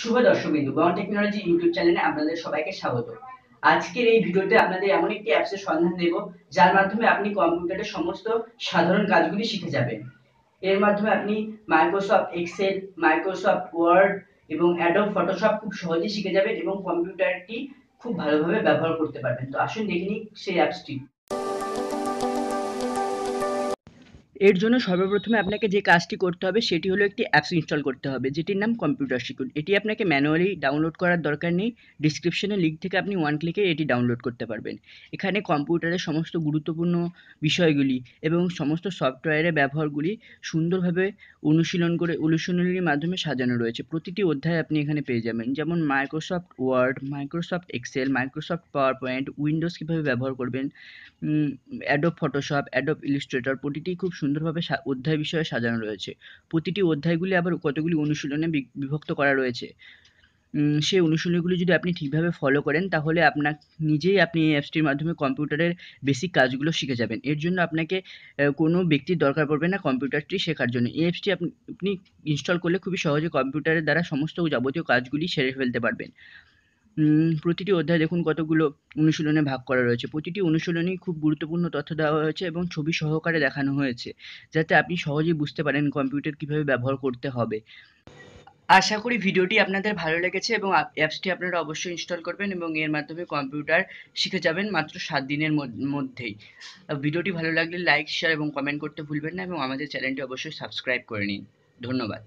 শুভ দর্শক বিন্দু বন টেকনোলজি ইউটিউব চ্যানেলে আপনাদের সবাইকে স্বাগত আজকের এই ভিডিওতে আপনাদের এমন একটি অ্যাপসের সন্ধান দেব যার মাধ্যমে আপনি কম্পিউটারের সমস্ত সাধারণ কাজগুলি শিখে যাবেন এর মাধ্যমে আপনি মাইক্রোসফট এক্সেল মাইক্রোসফট ওয়ার্ড এবং অ্যাডোব ফটোশপ খুব সহজেই শিখে যাবেন এবং কম্পিউটারটি খুব ভালোভাবে ব্যবহার করতে পারবেন তো আসুন দেখে নিই সেই অ্যাপসটি এর জন্য সর্বপ্রথমে আপনাকে যে কাজটি করতে হবে সেটি হলো একটি অ্যাপস ইনস্টল করতে হবে যেটির নাম কম্পিউটার শিকুল এটি আপনাকে ম্যানুয়ালি ডাউনলোড করার দরকার নেই ডিসক্রিপশনে লিঙ্ক থেকে আপনি ওয়ান ক্লিকে এটি ডাউনলোড করতে পারবেন এখানে কম্পিউটারের সমস্ত গুরুত্বপূর্ণ বিষয়গুলি এবং সমস্ত সফটওয়্যারের ব্যবহারগুলি সুন্দরভাবে অনুশীলন করে অনুশীলনীর মাধ্যমে সাজানো রয়েছে প্রতিটি অধ্যায় আপনি এখানে পেয়ে যাবেন যেমন Microsoft Word Microsoft Excel Microsoft PowerPoint Windows কীভাবে ব্যবহার করবেন অ্যাডোব ফটোশপ অ্যাডোব ইলিস্ট্রেটর প্রতিটি খুব সুন্দর সুন্দরভাবে অধ্যায় বিষয়ে সাজানো রয়েছে প্রতিটি অধ্যায়গুলি আবার কতগুলি অনুশীলনে বিভক্ত করা রয়েছে সেই অনুশীলনগুলি যদি আপনি ঠিকভাবে ফলো করেন তাহলে আপনার নিজেই আপনি এই অ্যাপসটির মাধ্যমে কম্পিউটারের বেসিক কাজগুলো শিখে যাবেন এর জন্য আপনাকে কোনো ব্যক্তির দরকার পড়বে না কম্পিউটারটি শেখার জন্য এই অ্যাপসটি আপনি ইনস্টল করলে খুবই সহজে কম্পিউটারের দ্বারা সমস্ত যাবতীয় কাজগুলি সেরে ফেলতে পারবেন প্রতিটি অধ্যায় দেখুন কতগুলো অনুশীলনে ভাগ করা রয়েছে প্রতিটি অনুশীলনেই খুব গুরুত্বপূর্ণ তথ্য দেওয়া হয়েছে এবং ছবি সহকারে দেখানো হয়েছে যাতে আপনি সহজেই বুঝতে পারেন কম্পিউটার কীভাবে ব্যবহার করতে হবে আশা করি ভিডিওটি আপনাদের ভালো লেগেছে এবং অ্যাপসটি আপনারা অবশ্যই ইনস্টল করবেন এবং এর মাধ্যমে কম্পিউটার শিখে যাবেন মাত্র সাত দিনের মধ্যেই ভিডিওটি ভালো লাগলে লাইক শেয়ার এবং কমেন্ট করতে ভুলবেন না এবং আমাদের চ্যানেলটি অবশ্যই সাবস্ক্রাইব করে নিন ধন্যবাদ